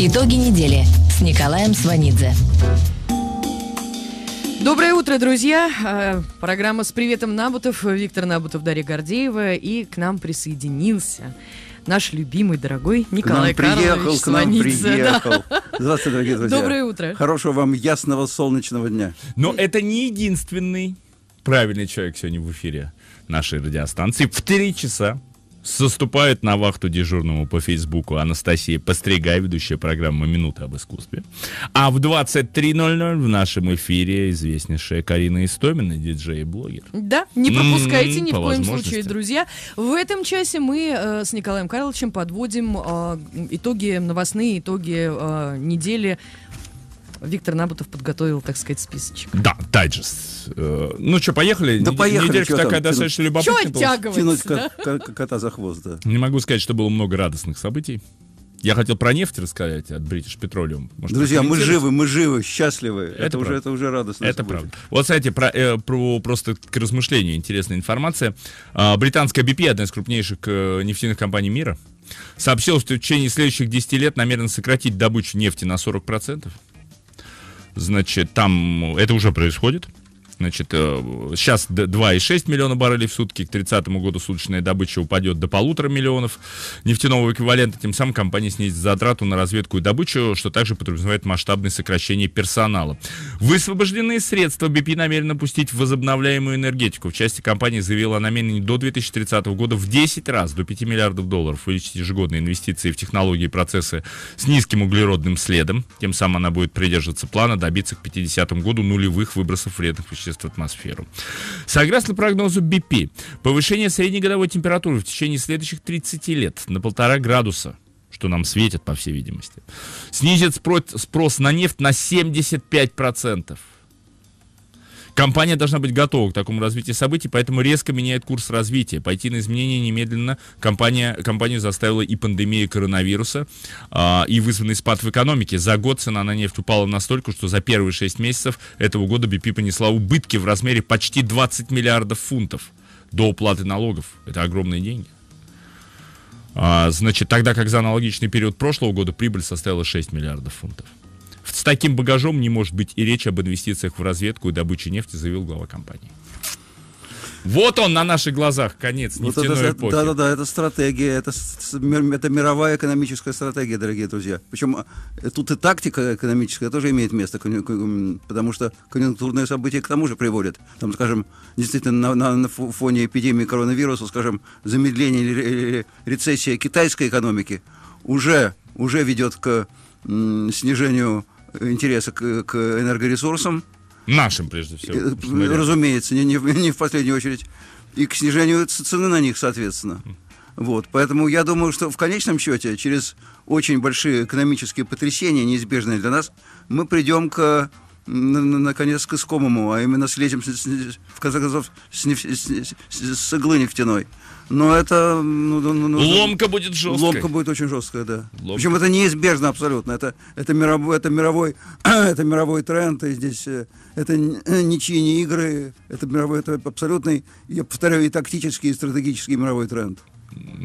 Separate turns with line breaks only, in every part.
Итоги недели с Николаем Сванидзе. Доброе утро, друзья. Э, программа с приветом Набутов. Виктор Набутов, Дарья Гордеева. И к нам присоединился наш любимый, дорогой Николай к нам приехал, К нам приехал. Да.
Здравствуйте, дорогие друзья. Доброе утро. Хорошего вам ясного солнечного дня. Но это не единственный правильный человек сегодня в эфире нашей радиостанции. В три часа Соступает на вахту дежурному по Фейсбуку Анастасия Постригай, ведущая программы «Минуты об искусстве». А в 23.00 в нашем эфире известнейшая Карина Истомина, диджей и блогер.
Да, не пропускайте м-м, ни в коем случае, друзья. В этом часе мы э, с Николаем Карловичем подводим э, итоги новостные, итоги э, недели Виктор Набутов подготовил, так сказать, списочек.
Да, дайджест. Э, ну что, поехали? Да поехали. Неделька такая достаточно любопытная. Что оттягивать? Тянуть кота за хвост, да. Не могу сказать, что было много радостных событий. Я хотел про нефть рассказать от British Petroleum. Может, Друзья, мы живы,
мы живы, счастливы. Это, это уже это уже радостно. Это событие. правда.
Вот, кстати, про, э, про просто к размышлению интересная информация. А, британская BP, одна из крупнейших э, нефтяных компаний мира, сообщила, что в течение следующих 10 лет намерена сократить добычу нефти на 40%. Значит, там это уже происходит. Значит, э, сейчас 2,6 миллиона баррелей в сутки, к 30 году суточная добыча упадет до полутора миллионов нефтяного эквивалента, тем самым компания снизит затрату на разведку и добычу, что также подразумевает масштабное сокращение персонала. Высвобожденные средства BP намерена пустить в возобновляемую энергетику. В части компании заявила о намерении до 2030 года в 10 раз, до 5 миллиардов долларов, увеличить ежегодные инвестиции в технологии и процессы с низким углеродным следом. Тем самым она будет придерживаться плана добиться к 50 году нулевых выбросов вредных веществ веществ атмосферу. Согласно прогнозу BP, повышение среднегодовой температуры в течение следующих 30 лет на полтора градуса что нам светит, по всей видимости, снизит спрос на нефть на 75%. процентов. Компания должна быть готова к такому развитию событий, поэтому резко меняет курс развития. Пойти на изменения немедленно компания, компанию заставила и пандемия коронавируса, а, и вызванный спад в экономике. За год цена на нефть упала настолько, что за первые 6 месяцев этого года BP понесла убытки в размере почти 20 миллиардов фунтов до уплаты налогов. Это огромные деньги. А, значит, тогда как за аналогичный период прошлого года прибыль составила 6 миллиардов фунтов. С таким багажом не может быть и речь об инвестициях в разведку и добычу нефти, заявил глава компании. Вот он на наших глазах, конец вот нефтяной это, эпохи. Да-да-да,
это стратегия, это, это мировая экономическая стратегия, дорогие друзья. Причем э, тут и тактика экономическая тоже имеет место, потому что конъюнктурные события к тому же приводят. Там, скажем, действительно на, на, на фоне эпидемии коронавируса, скажем, замедление или рецессия китайской экономики уже, уже ведет к м, снижению интереса к, к энергоресурсам.
Нашим, прежде всего. Э,
разумеется, не, не, не в последнюю очередь. И к снижению цены на них, соответственно. Вот. Поэтому я думаю, что в конечном счете, через очень большие экономические потрясения, неизбежные для нас, мы придем к наконец к искомому, а именно слезем, в конце концов, с, с, с, с иглы нефтяной. Но это... Ну, ну, ну, ну ломка будет жесткая. Ломка будет очень жесткая, да. Ломка. Причем это неизбежно абсолютно. Это, это, мировой, это, мировой, это мировой тренд, и здесь э, это э, ничьи не игры, это мировой, это абсолютный, я повторяю, и тактический, и стратегический мировой тренд.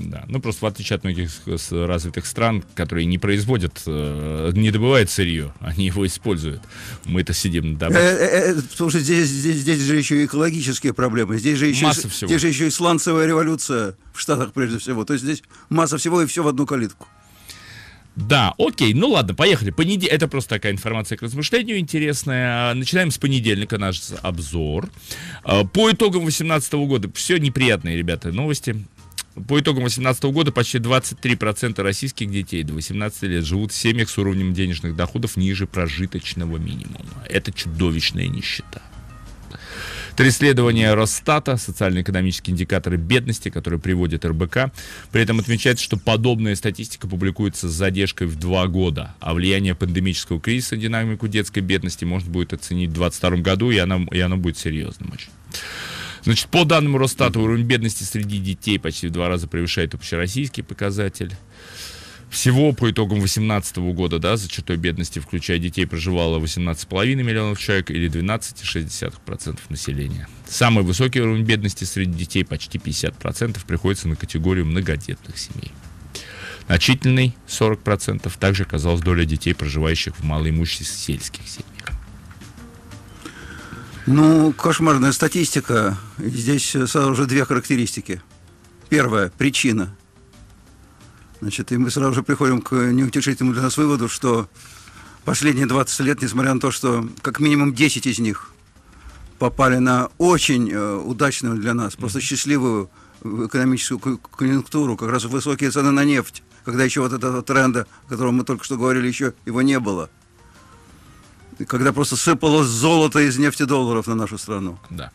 Да. Ну, просто в отличие от многих развитых стран, которые не производят, э, не добывают сырье, они его используют. Мы-то сидим на Потому
э, э, что здесь, здесь, здесь же еще и экологические проблемы. Здесь же еще, масса и, всего. Здесь же еще и сланцевая революция в Штатах прежде всего. То есть здесь масса всего и все в одну калитку.
Да, окей, ну ладно, поехали. Понедель, Это просто такая информация к размышлению интересная. Начинаем с понедельника наш обзор. По итогам 2018 года все неприятные, ребята, новости. По итогам 2018 года почти 23% российских детей до 18 лет живут в семьях с уровнем денежных доходов ниже прожиточного минимума. Это чудовищная нищета. Три исследования Росстата, социально-экономические индикаторы бедности, которые приводит РБК. При этом отмечается, что подобная статистика публикуется с задержкой в два года, а влияние пандемического кризиса на динамику детской бедности можно будет оценить в 2022 году, и оно, и оно будет серьезным очень. Значит, по данным Росстата, уровень бедности среди детей почти в два раза превышает общероссийский показатель. Всего по итогам 2018 года, да, за чертой бедности, включая детей, проживало 18,5 миллионов человек или 12,6% населения. Самый высокий уровень бедности среди детей, почти 50%, приходится на категорию многодетных семей. Значительный 40% также оказалась доля детей, проживающих в малоимущих сельских семьях.
Ну, кошмарная статистика. Здесь э, сразу же две характеристики. Первая – причина. Значит, и мы сразу же приходим к неутешительному для нас выводу, что последние 20 лет, несмотря на то, что как минимум 10 из них попали на очень э, удачную для нас, просто счастливую э, экономическую конъюнктуру, как раз высокие цены на нефть, когда еще вот этого тренда, о котором мы только что говорили, еще его не было – когда просто сыпалось золото из нефти долларов на нашу страну. Да.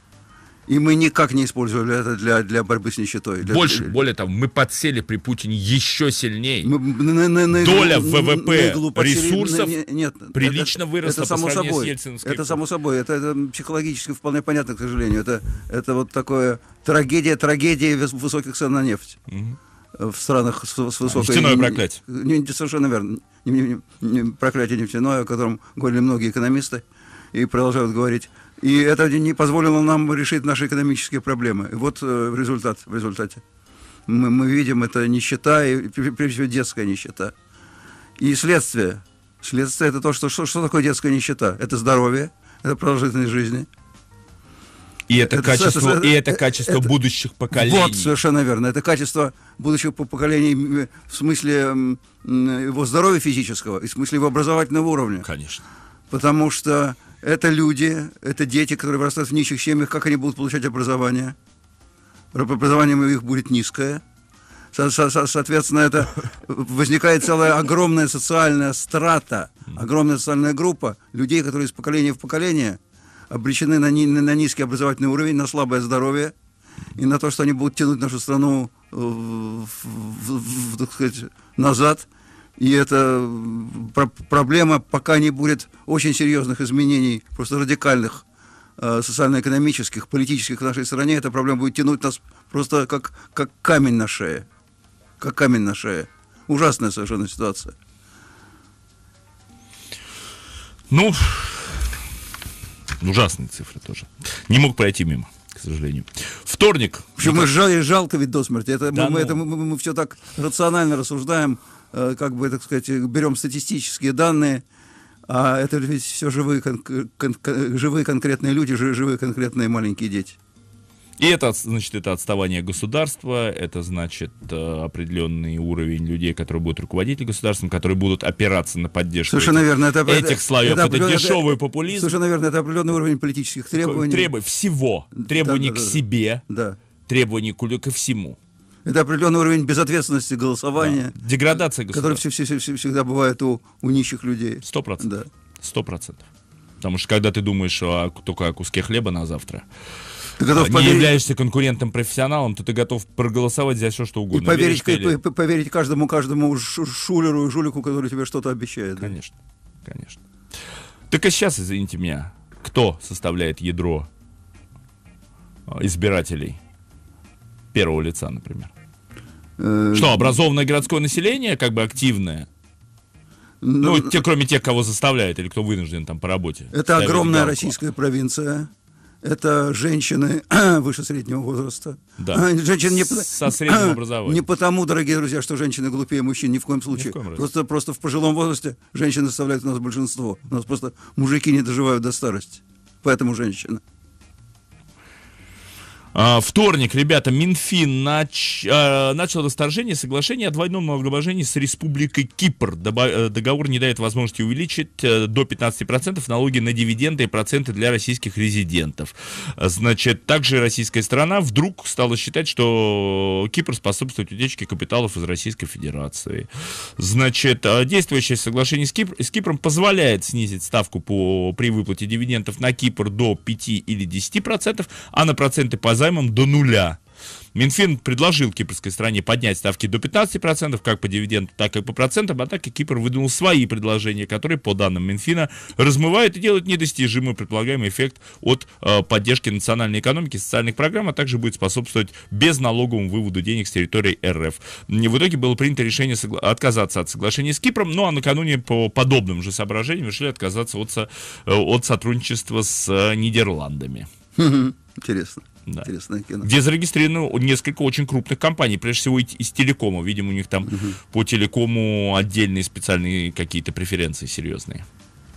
И мы никак не использовали это для, для борьбы с нищетой. Для... Больше,
более того, мы подсели при Путине еще сильнее. Мы, на, на, на, Доля ВВП на ресурсов на, нет, прилично это, выросла это по само собой. с Ельцинской. Это
само собой. Это, это психологически вполне понятно, к сожалению. Это, это вот такое трагедия, трагедия высоких цен на нефть. Угу в странах с, с высокой... А, нефтяное проклятие. Не, не, совершенно верно. Не, не, не, проклятие нефтяное, о котором говорили многие экономисты и продолжают говорить. И это не позволило нам решить наши экономические проблемы. И вот э, результат в результате. Мы, мы видим, это нищета, и, прежде всего, детская нищета. И следствие. Следствие – это то, что, что, что такое детская нищета? Это здоровье, это продолжительность жизни –
и это, это качество, это, и это качество это, будущих поколений. Вот,
совершенно верно. Это качество будущего поколения э, в смысле его здоровья физического и в смысле его образовательного уровня. Конечно. Потому что это люди, это дети, которые вырастают в нищих семьях, как они будут получать образование? Образование у них будет низкое. Со -со -со Соответственно, это возникает целая огромная социальная страта, огромная социальная группа людей, которые из поколения в поколение – обречены на, ни, на низкий образовательный уровень, на слабое здоровье и на то, что они будут тянуть нашу страну э, в, в, в, сказать, назад. И это про- проблема, пока не будет очень серьезных изменений, просто радикальных э, социально-экономических, политических в нашей стране, эта проблема будет тянуть нас просто как, как камень на шее. Как камень на шее. Ужасная совершенно ситуация.
Ну, ну, ужасные цифры тоже. Не мог пройти мимо к сожалению. Вторник. В общем, ну, мы жал, жалко ведь до смерти. Это, да мы, ну... это,
мы, мы, мы все так рационально рассуждаем, э, как бы, так сказать, берем статистические данные, а это ведь все живые, кон, кон, кон живые конкретные люди, живые конкретные
маленькие дети. И это, значит, это отставание государства, это, значит, э, определенный уровень людей, которые будут руководить государством, которые будут опираться на поддержку Слушай, этих, наверное, это, этих слоев. Это, это, это дешевый
это, популизм. Слушай, наверное, это определенный уровень политических требований. Требований всего. Требований да, да, да, к
себе, да. требований ко всему. Это
определенный уровень безответственности голосования. Да. Деградация государства. Который все, все, все, всегда бывает у, у нищих людей. Сто
процентов. Сто процентов. Потому что когда ты думаешь о, только о куске хлеба на завтра, ты готов а, не поверить... являешься конкурентом профессионалом, то ты готов проголосовать за все, что угодно. И поверить, Веришь, или...
поверить каждому, каждому шулеру и жулику, который тебе что-то обещает. Конечно,
да? конечно. Так а сейчас, извините меня, кто составляет ядро а, избирателей первого лица, например? Э, что, образованное городское население, как бы активное? Ну, ну те, кроме тех, кого заставляют или кто вынужден там по работе. Это огромная галку. российская
провинция это женщины выше среднего возраста. Да. А, женщины не, Со средним образованием. Не потому, дорогие друзья, что женщины глупее мужчин, ни в коем случае. Ни в коем просто, раз. просто в пожилом возрасте женщины составляют у нас большинство. У нас просто мужики не доживают до старости. Поэтому женщины.
А, вторник, ребята, Минфин нач, э, начал расторжение соглашения о двойном налогообложении с Республикой Кипр. Э, договор не дает возможности увеличить э, до 15% налоги на дивиденды и проценты для российских резидентов. Значит, также российская страна вдруг стала считать, что Кипр способствует утечке капиталов из Российской Федерации. Значит, действующее соглашение с, Кипр, с Кипром позволяет снизить ставку по, при выплате дивидендов на Кипр до 5 или 10%, а на проценты по займу займом до нуля. Минфин предложил кипрской стране поднять ставки до 15%, как по дивиденду, так и по процентам, а так Кипр выдвинул свои предложения, которые, по данным Минфина, размывают и делают недостижимый предполагаемый эффект от э, поддержки национальной экономики, социальных программ, а также будет способствовать безналоговому выводу денег с территории РФ. И в итоге было принято решение согла- отказаться от соглашения с Кипром, ну а накануне по подобным же соображениям решили отказаться от, со- э, от сотрудничества с э, Нидерландами. Интересно. Да. Интересное кино. Где зарегистрировано несколько очень крупных компаний, прежде всего из телекома. Видимо, у них там угу. по телекому отдельные специальные какие-то преференции серьезные.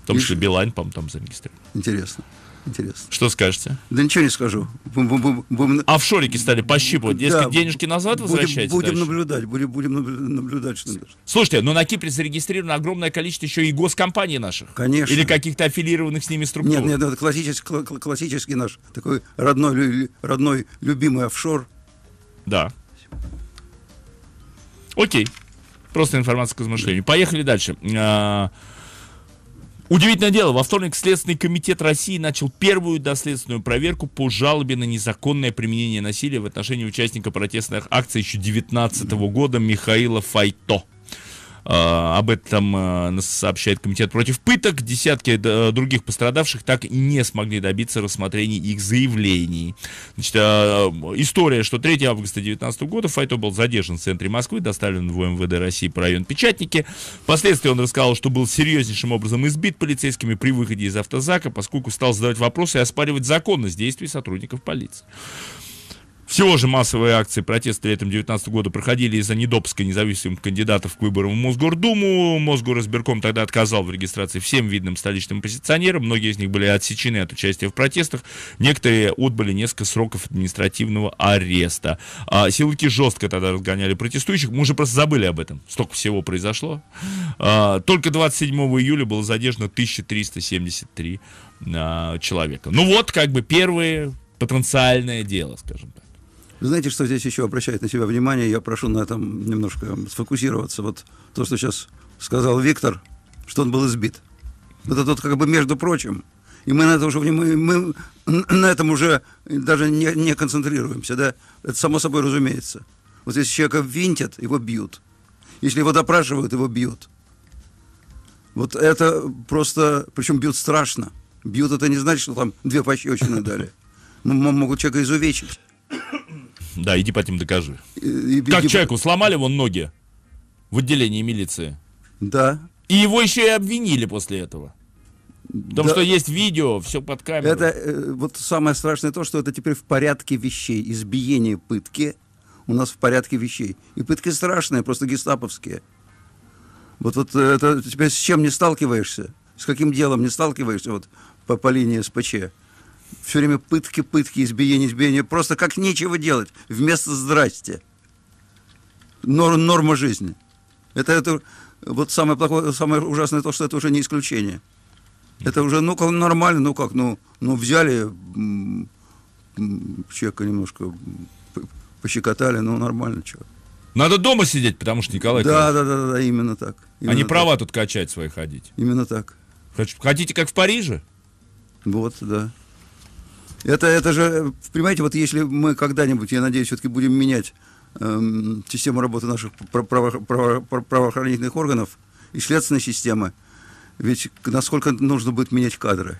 В том числе Билайн, по-моему, там зарегистрирован. Интересно. Интересно. Что скажете? Да ничего не скажу. Бум, бум, бум, бум. А в шорики стали пощипывать? Да, денежки назад будем, Будем наблюдать, будем, будем наблюдать. Что -то. Слушайте, но ну на Кипре зарегистрировано огромное количество еще и госкомпаний наших. Конечно. Или каких-то аффилированных с ними структур. Нет, нет,
это классический, классический наш такой родной, родной любимый офшор.
Да. Окей. Просто информация к размышлению. Поехали дальше. А, Удивительное дело, во вторник Следственный комитет России начал первую доследственную проверку по жалобе на незаконное применение насилия в отношении участника протестных акций еще 19 -го года Михаила Файто. Э, об этом э, сообщает комитет против пыток. Десятки э, других пострадавших так и не смогли добиться рассмотрения их заявлений. Значит, история, что 3 августа 2019 года Файто был задержан в центре Москвы, доставлен в МВД России по район Печатники. Впоследствии он рассказал, что был серьезнейшим образом избит полицейскими при выходе из автозака, поскольку стал задавать вопросы и оспаривать законность действий сотрудников полиции. Всего же массовые акции протеста летом 2019 года проходили из-за недопуска независимых кандидатов к выборам в Мосгордуму. Мосгоризбирком тогда отказал в регистрации всем видным столичным оппозиционерам. Многие из них были отсечены от участия в протестах. Некоторые отбыли несколько сроков административного ареста. А, силовики жестко тогда разгоняли протестующих. Мы уже просто забыли об этом. Столько всего произошло. А, только 27 июля было задержано 1373 а, человека. Ну вот, как бы первое потенциальное дело, скажем так знаете, что здесь еще обращает на себя внимание? Я прошу на этом
немножко сфокусироваться. Вот то, что сейчас сказал Виктор, что он был избит. Вот Это тот, как бы, между прочим. И мы на это уже мы, мы на этом уже даже не, не концентрируемся, да? Это само собой разумеется. Вот если человека винтят, его бьют. Если его допрашивают, его бьют. Вот это просто, причем бьют страшно. Бьют это не значит, что там две пощечины дали.
Могут человека изувечить. Да, иди по этим докажи. И, и, как и, человеку сломали вон ноги в отделении милиции. Да. И его еще и обвинили после этого. Потому да. что есть видео, все под камерой. Это э, вот самое страшное то, что
это теперь в порядке вещей. Избиение пытки у нас в порядке вещей. И пытки страшные, просто гестаповские. Вот, вот э, это тебя с чем не сталкиваешься? С каким делом не сталкиваешься вот, по, по линии СПЧ? все время пытки, пытки, избиение, избиение, просто как нечего делать, вместо здрасте. Нор, норма жизни. Это, это вот самое плохое, самое ужасное то, что это уже не исключение. Это уже, ну как нормально, ну как, ну, ну взяли человека немножко пощекотали, ну нормально, чего.
Надо дома сидеть, потому что Николай. Да, да, да, да, именно так. Именно а не так. права тут качать свои ходить.
Именно так. Хотите как в Париже?
Вот, да.
Это, это же, понимаете, вот если мы когда-нибудь, я надеюсь, все-таки будем менять эм, систему работы наших право, право, правоохранительных органов и следственной системы, ведь насколько нужно будет менять кадры?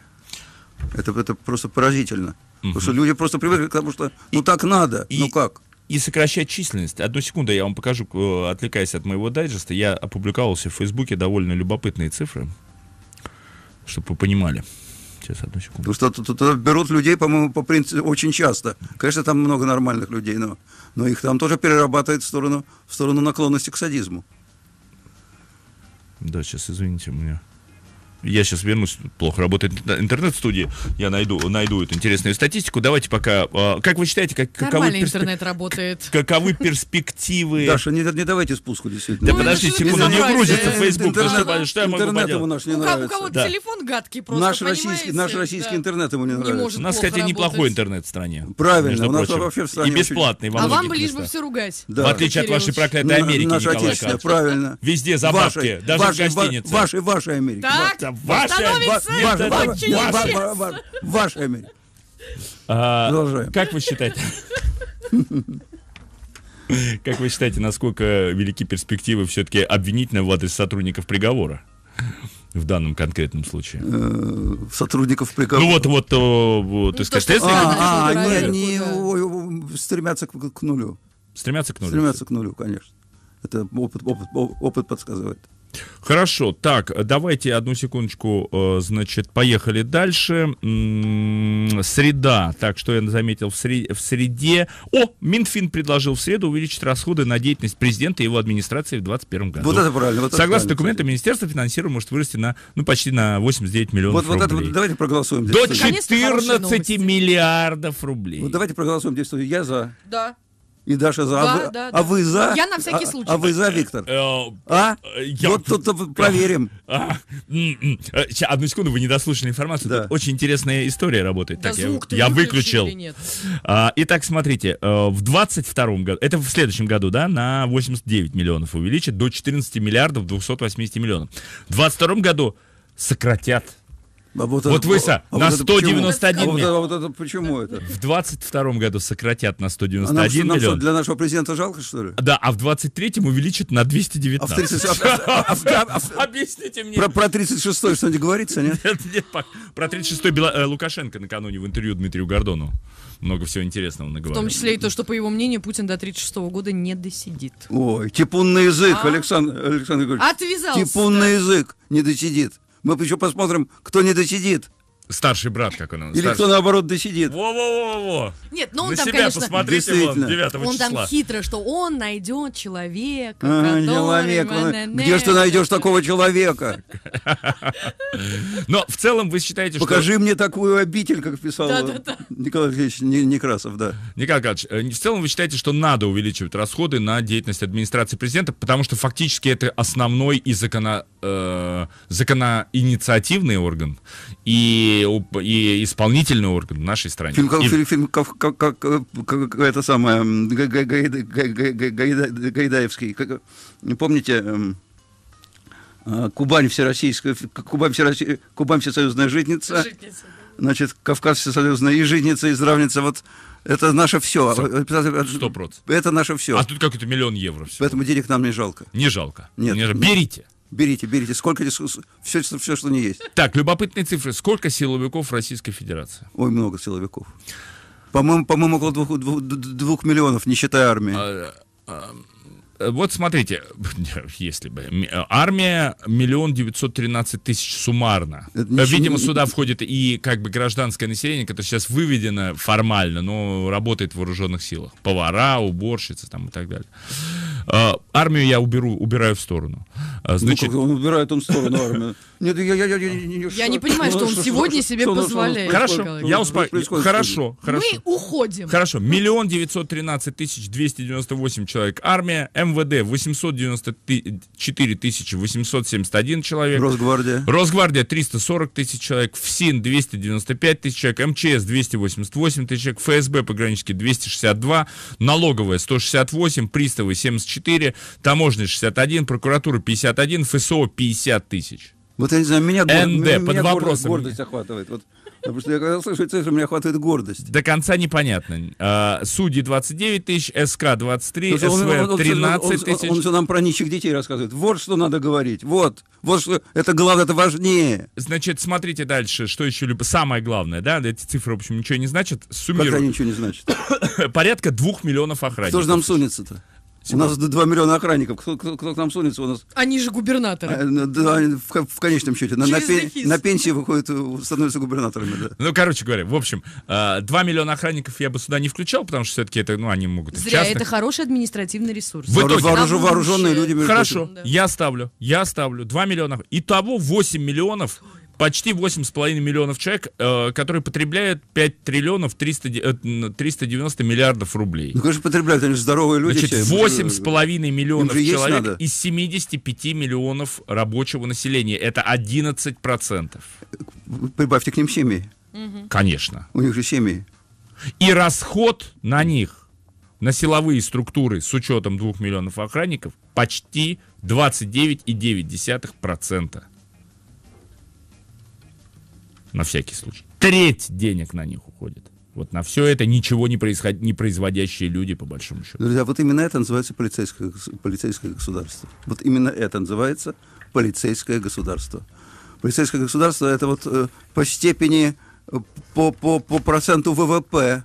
Это, это просто поразительно. Угу. Потому что люди
просто привыкли к тому, что ну и, так надо, и, ну как? И сокращать численность. Одну секунду, я вам покажу, э, отвлекаясь от моего дайджеста, я опубликовался в Фейсбуке довольно любопытные цифры, чтобы вы понимали. Сейчас, одну секунду. Потому что тут берут людей, по-моему, по принципу,
очень часто. Конечно, там много нормальных людей, но, но их там тоже перерабатывает в сторону, в сторону наклонности к садизму.
Да, сейчас, извините, у меня я сейчас вернусь, плохо работает интернет-студия, я найду, найду эту интересную статистику. Давайте пока, а, как вы считаете, как, каковы, персп... интернет
работает. каковы
перспективы... Даша, не, не давайте спуску, действительно. Да ну,
подождите, секунду, не грузится э, Facebook, интернет, что, что я могу наш не нравится. У кого-то да. телефон гадкий просто, Наш российский, наш
российский да. интернет ему не нравится. у нас, кстати, неплохой интернет в стране. Правильно, у нас вообще в стране... И бесплатный А вам бы лишь бы
все ругать. В отличие от вашей
проклятой Америки, Наша правильно. Везде забавки, даже в гостинице. Вашей, вашей Америки.
Так, Америка, ваша, ваша, ваша, ваша,
ваша Америка.
Как вы считаете? Как вы считаете, насколько велики перспективы все-таки обвинительного в адрес сотрудников приговора? в данном конкретном случае? Э, сотрудников приговора. Ну вот, вот, вот, ну, сказать, если... А, а, они,
а, они стремятся к, к нулю. Стремятся к нулю? Стремятся к нулю, конечно.
Это опыт, опыт, опыт подсказывает. Хорошо, так, давайте одну секундочку, э, значит, поехали дальше. Среда, так, что я заметил в, среде, О, Минфин предложил в среду увеличить расходы на деятельность президента и его администрации в 2021 году. Вот это правильно. Вот Согласно документам, Министерство финансирования может вырасти на, ну, почти на 89 миллионов вот, рублей. Вот это, давайте проголосуем. До 14 миллиардов
рублей. Вот давайте проголосуем. Я за. Да. И Даша за. А да, а, вы, да, а да. за? Я на всякий а, случай. А, а
вы за, Виктор? Э, а? Э, я... Вот тут проверим. А, э, одну секунду, вы не дослушали информацию. Да. очень интересная история работает. Да так, звук я, я выключил. А, итак, смотрите, в 22 году, это в следующем году, да, на 89 миллионов увеличат до 14 миллиардов 280 миллионов. В 22 году сократят а вот, вот это, вы са, а на вот 191 почему? А вот,
а вот это почему это? В
22 м году сократят на 191 а нам, миллион. Нам
для нашего президента жалко, что ли?
Да, а в 23-м увеличат на 219. А а а Объясните мне. Про, 36-й что-нибудь говорится, нет? Нет, нет про 36-й Бела, э, Лукашенко накануне в интервью Дмитрию Гордону. Много всего интересного наговорил. В том числе
и то, что, по его мнению, Путин до 36 года не досидит.
Ой,
типун язык, а? Александр, Александр Григорьевич.
Отвязался. Типун
язык не досидит. Мы еще посмотрим, кто не досидит.
Старший брат, как он. Или старший... кто
наоборот досидит. Во-во-во-во. Нет, ну он На там, себя конечно... посмотрите вон, 9 Он там хитро,
что он найдет человека. А, человек. Он... Где же ты найдешь
такого человека? Но в целом вы считаете, что... Покажи мне такую обитель, как писал
Николай Алексеевич Некрасов, да. Николай Николаевич, э, в целом вы считаете, что надо увеличивать расходы на деятельность администрации президента, потому что фактически это основной и закона, э, законоинициативный орган, и и, и исполнительный орган в нашей стране. Фильм, как, и...
фильм как, как, как, как это самое, Гайдаевский, как, помните, Кубань всероссийская, Кубань, всероссий, Кубань всесоюзная житница, житница. значит, Кавказ всесоюзная и житница, и здравница, вот это наше все. Сто процентов. Это наше все. А тут как это миллион евро. Всего. Поэтому денег нам не жалко. Не жалко. Нет. Не жалко. Берите. Берите, берите. Сколько все, все, что не есть.
Так, любопытные цифры. Сколько силовиков в Российской Федерации? Ой, много
силовиков. По-моему, по-моему, около двух, двух, двух миллионов, не считая армии. А, а, а вот
смотрите, если бы армия миллион девятьсот тринадцать тысяч суммарно. Это Видимо, сюда входит и как бы гражданское население, которое сейчас выведено формально, но работает в вооруженных силах. Повара, уборщицы там и так далее. А, армию я уберу, убираю в сторону. А, ну значит... Ну, он убирает он в сторону армию.
Нет, я, я, я, я, я, я не понимаю, что он сегодня себе позволяет. Хорошо,
я успокоюсь Хорошо, хорошо. Мы
уходим. Хорошо,
миллион девятьсот тринадцать тысяч двести девяносто восемь человек. Армия, МВД восемьсот девяносто четыре тысячи восемьсот семьдесят один человек. Росгвардия. Росгвардия триста сорок тысяч человек. ФСИН двести девяносто пять тысяч человек. МЧС двести восемьдесят восемь тысяч человек. ФСБ пограничники двести шестьдесят два. Налоговая сто шестьдесят восемь. Приставы семьдесят 34, таможня 61, прокуратура 51, ФСО 50 тысяч. Вот я не знаю, меня, НД, меня под гордость, гордость
охватывает. Вот, потому что я когда слышу цифры, меня хватает гордость. До
конца непонятно. А, судьи 29 тысяч, СК 23, ну, СВ он, он, 13 тысяч. Он, он, он же
нам про нищих детей рассказывает. Вот что надо говорить. Вот. Вот что. Это главное, это важнее.
Значит, смотрите дальше, что еще любо. Самое главное, да, эти цифры, в общем, ничего не значат. суммируем. Как они ничего не значат? Порядка двух миллионов охранников. Кто же нам сунется-то? У нас
2 миллиона охранников. Кто, кто, кто к нам сунется? У нас...
Они же губернаторы. А,
ну, да, в, в конечном счете. На, на, пен,
на
пенсию выходят, становятся губернаторами. Да. Ну, короче говоря, в общем, 2 а, миллиона охранников я бы сюда не включал, потому что все-таки это, ну, они могут... Зря, частных... это
хороший административный ресурс. В итоге... Вооруж...
Вооруженные люди. Хорошо, да. я ставлю, я ставлю 2 миллиона. Итого 8 миллионов... Ой почти 8,5 миллионов человек, э, которые потребляют 5 триллионов 300, э, 390 миллиардов рублей. Ну, конечно, потребляют, они же здоровые люди. Значит, 8,5 миллионов человек надо. из 75 миллионов рабочего населения. Это 11%. Прибавьте к ним семьи. Угу. Конечно. У них же семьи. И расход на них, на силовые структуры с учетом 2 миллионов охранников, почти 29,9% на всякий случай. Треть денег на них уходит. Вот на все это ничего не, происход... не производящие люди, по большому счету.
Друзья, вот именно это называется полицейское, полицейское государство. Вот именно это называется полицейское государство. Полицейское государство это вот э, по степени, э, по, по, по проценту ВВП,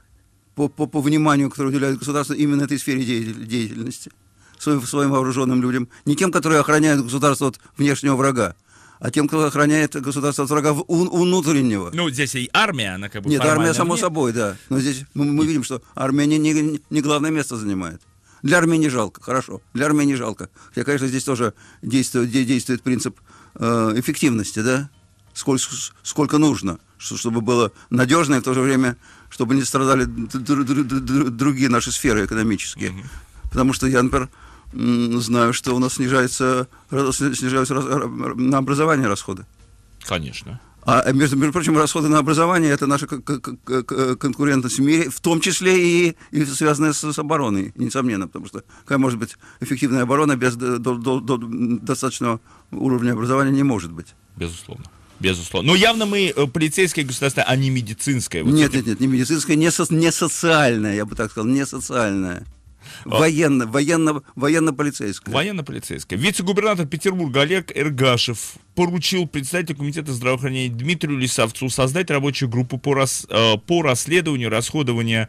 по, по, по вниманию, которое уделяет государство именно этой сфере деятельности, своим, своим вооруженным людям, не тем, которые охраняют государство от внешнего врага, а тем, кто охраняет государство от врага внутреннего.
Ну, здесь и армия, она как бы Нет, армия, само нет. собой, да.
Но здесь ну, мы видим, что армия не, не, не главное место занимает. Для армии не жалко, хорошо. Для армии не жалко. Хотя, конечно, здесь тоже действует, действует принцип э, эффективности, да? Сколько, сколько нужно, чтобы было надежно и в то же время, чтобы не страдали другие наши сферы экономические. Угу. Потому что я, например, знаю, что у нас снижается, снижаются на образование расходы. Конечно. А, э, между, между прочим, расходы на образование – это наша конкурентность в мире, в том числе и, и связанная с, с обороной, несомненно, потому что какая может быть эффективная оборона без до, до, до, достаточного уровня образования не может быть.
Безусловно. Безусловно. Но ну, явно мы э, полицейское государство, а не медицинское.
Вот нет, нет, нет, не медицинское, не, со, не социальное, я бы так сказал, не социальное. А. Военно, военно, военно-полицейская.
Военно-полицейская. Вице-губернатор Петербурга Олег Эргашев поручил представителю комитета здравоохранения Дмитрию Лисовцу создать рабочую группу по, рас, э, по расследованию расходования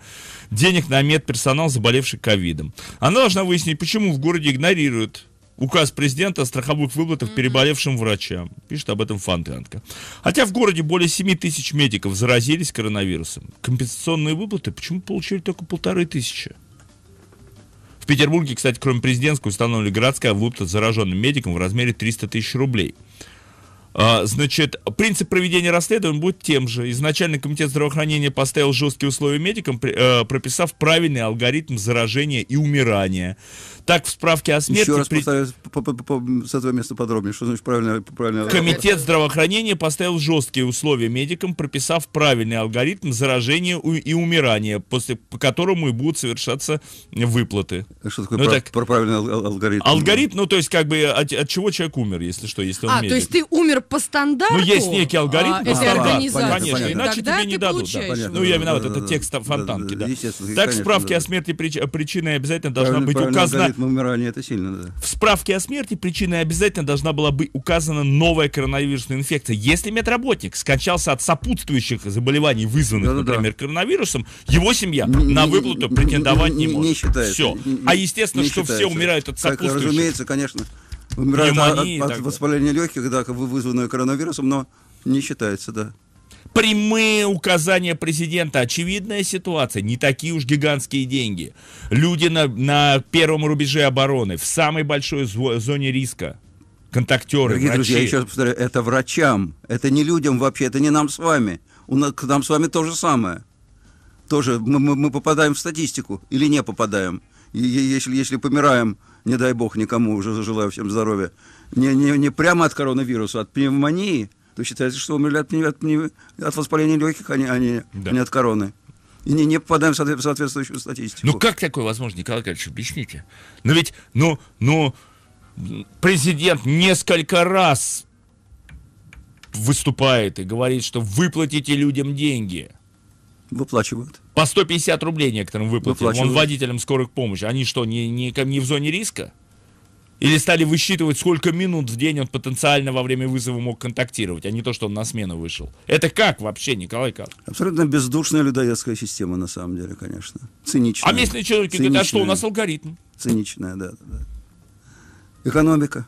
денег на медперсонал, заболевший ковидом. Она должна выяснить, почему в городе игнорируют указ президента о страховых выплатах переболевшим врачам. Пишет об этом Фонтанка. Хотя в городе более 7 тысяч медиков заразились коронавирусом, компенсационные выплаты почему получили только полторы тысячи? В Петербурге, кстати, кроме президентской, установили городская выплата зараженным медикам в размере 300 тысяч рублей. А, значит, принцип проведения расследования будет тем же. Изначально комитет здравоохранения поставил жесткие условия медикам, э, прописав правильный алгоритм заражения и умирания. Так, в справке о смерти... Еще раз при...
по, по, по, с этого места подробнее, что значит правильно... правильно... Комитет
здравоохранения поставил жесткие условия медикам, прописав правильный алгоритм заражения и умирания, после, по которому и будут совершаться выплаты. А что такое ну, про, так... про правильный алгоритм? Алгоритм, ну, то есть, как бы, от, от чего человек умер, если что, если он А, медик. то есть
ты умер по стандарту. Ну, есть некий алгоритм а, по стандарту. Конечно, понятно. иначе Тогда тебе не дадут. Да, ну, я виноват, это
текст фонтанки, да. Так, в справки о смерти э, причина обязательно должна быть указана. умирания, это сильно, да. В справке о смерти причина обязательно должна была быть указана новая коронавирусная инфекция. Если медработник скончался от сопутствующих заболеваний, вызванных, например, коронавирусом, его семья на выплату претендовать не может. Не считается. Все. А естественно, что все умирают от сопутствующих. Как
Разумеется, конечно. Умирают Пневмонии, от, от воспаления легких, да, вызванное коронавирусом, но
не считается, да прямые указания президента. Очевидная ситуация. Не такие уж гигантские деньги. Люди на, на первом рубеже обороны, в самой большой зоне риска. Контактеры, Дорогие врачи. друзья, я еще раз
повторяю, это врачам. Это не людям вообще, это не нам с вами. У нас, к нам с вами то же самое. Тоже мы, мы, мы попадаем в статистику или не попадаем. Если, если помираем не дай бог никому, уже желаю всем здоровья, не, не, не прямо от коронавируса, а от пневмонии, то считается, что умерли от, от, от воспаления легких, а не, а не, да. не от короны. И не, не попадаем в соответствующую статистику. Ну
как такое возможно, Николай Николаевич, объясните? Но ну, ведь, ну, ну, президент несколько раз выступает и говорит, что выплатите людям деньги – Выплачивают. По 150 рублей некоторым выплатил. Он водителям скорых помощи. Они что, не, не, не в зоне риска? Или стали высчитывать, сколько минут в день он потенциально во время вызова мог контактировать, а не то, что он на смену вышел. Это как вообще, Николай Карл?
Абсолютно бездушная людоедская система, на самом деле, конечно. Циничная. А местные человек говорит, а что, у нас алгоритм? Циничная, да, да, да. Экономика.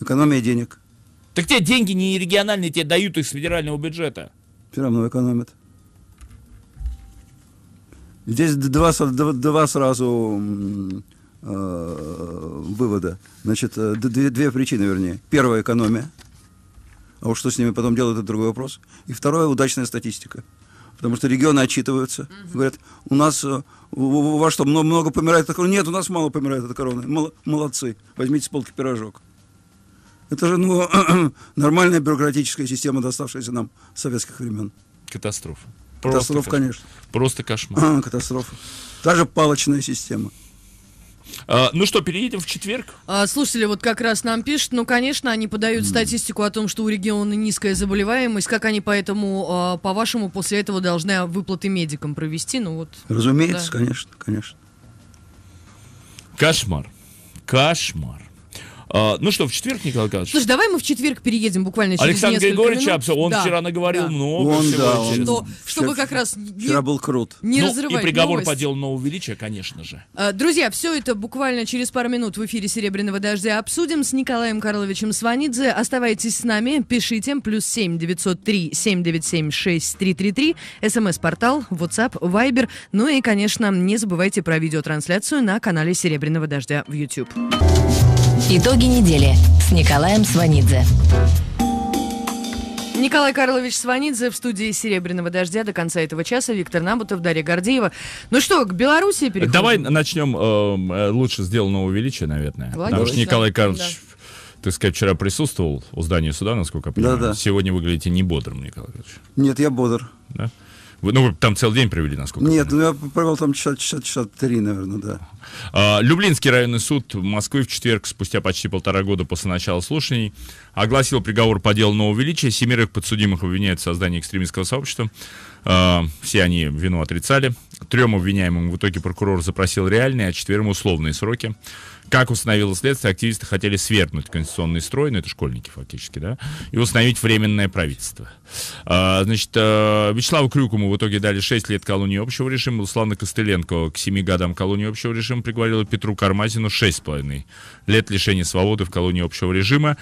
Экономия денег.
Так те деньги не региональные тебе дают их с федерального бюджета.
Все равно экономят. Здесь два, два сразу э, вывода. Значит, э, две, две причины, вернее. Первая – экономия. А уж что с ними потом делают, это другой вопрос. И второе – удачная статистика. Потому что регионы отчитываются. Говорят, у нас э, у, у вас что, много, много помирает от короны? Нет, у нас мало помирает от короны. Мол, молодцы, возьмите с полки пирожок. Это же ну, нормальная бюрократическая система, доставшаяся нам с советских времен. Катастрофа. Просто Катастроф, кош... конечно.
Просто кошмар.
А, катастрофа. Та же палочная система. А, ну что, переедем в четверг?
А, слушатели вот как раз нам пишут, ну, конечно, они подают mm. статистику о том, что у региона низкая заболеваемость. Как они поэтому, а, по-вашему, после этого должны выплаты медикам провести? Ну вот. Разумеется, да.
конечно, конечно. Кошмар. Кошмар. А, ну что, в четверг, Николай Николаевич?
Слушай, давай мы в четверг переедем буквально через Александр несколько Григорьевич минут. Абсо, он да. вчера
наговорил да. много он, всего да, он, что, Чтобы как раз не, вчера был крут. не ну, разрывать И приговор новость. по делу нового величия, конечно же.
А, друзья, все это буквально через пару минут в эфире «Серебряного дождя» обсудим с Николаем Карловичем Сванидзе. Оставайтесь с нами, пишите. Плюс семь девятьсот три семь девять семь шесть три три три. СМС-портал, WhatsApp, Viber. Ну и, конечно, не забывайте про видеотрансляцию на канале «Серебряного дождя» в YouTube. Итоги недели с Николаем Сванидзе. Николай Карлович Сванидзе в студии «Серебряного дождя» до конца этого часа. Виктор Набутов, Дарья Гордеева. Ну что, к Белоруссии переходим? Давай
начнем эм, э, лучше сделанного величия, наверное. Логично. Потому что Николай Карлович... Да так сказать, вчера присутствовал у здания суда, насколько я понимаю. Да, да. Сегодня выглядите не бодрым, Николай Карлович. Нет, я бодр. Да? Вы, ну, вы там целый день провели, насколько
Нет, я ну я провел
там часа, часа, часа три, наверное, да. А, Люблинский районный суд Москвы в четверг, спустя почти полтора года после начала слушаний, огласил приговор по делу нового величия. Семерых подсудимых обвиняют в создании экстремистского сообщества. А, все они вину отрицали. Трем обвиняемым в итоге прокурор запросил реальные, а четверым условные сроки как установило следствие, активисты хотели свергнуть конституционный строй, ну это школьники фактически, да, и установить временное правительство. А, значит, э, Вячеславу Крюкому в итоге дали 6 лет колонии общего режима, Руслана Костыленко к 7 годам колонии общего режима приговорила Петру Кармазину 6,5 лет лишения свободы в колонии общего режима.